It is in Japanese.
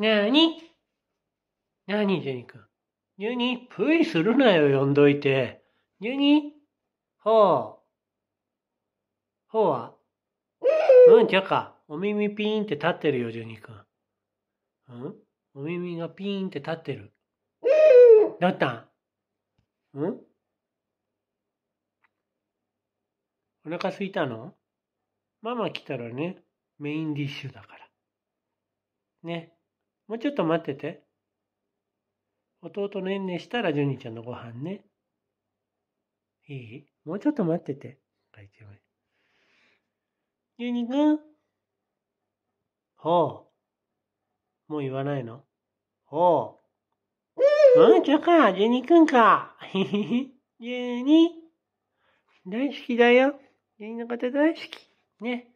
なーになに、ジェニ君。ジュニプイするなよ、呼んどいて。ジュニほう。ほうはうん、ちゃか。お耳ピーンって立ってるよ、ジェニ君。うんお耳がピーンって立ってる。だったんんお腹すいたのママ来たらね、メインディッシュだから。ね。もうちょっと待ってて。弟のえんねしたらジュニちゃんのご飯ね。いいもうちょっと待ってて。がいジュニくんほう。もう言わないのほう。うん、ちょか、ジュニくんか。ジュニ。大好きだよ。ジュニのこと大好き。ね。